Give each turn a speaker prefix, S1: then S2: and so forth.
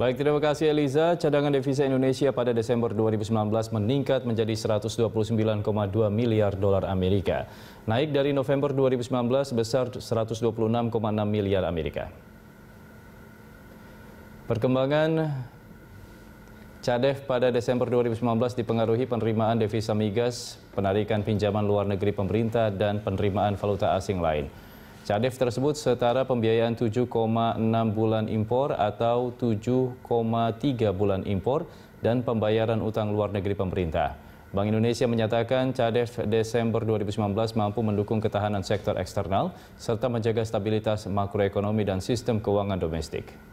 S1: Baik, terima kasih Eliza. Cadangan devisa Indonesia pada Desember 2019 meningkat menjadi 129,2 miliar dolar Amerika. Naik dari November 2019 sebesar 126,6 miliar Amerika. Perkembangan Cadef pada Desember 2019 dipengaruhi penerimaan devisa migas, penarikan pinjaman luar negeri pemerintah, dan penerimaan valuta asing lain. Cadef tersebut setara pembiayaan 7,6 bulan impor atau 7,3 bulan impor dan pembayaran utang luar negeri pemerintah. Bank Indonesia menyatakan Cadef Desember 2019 mampu mendukung ketahanan sektor eksternal serta menjaga stabilitas makroekonomi dan sistem keuangan domestik.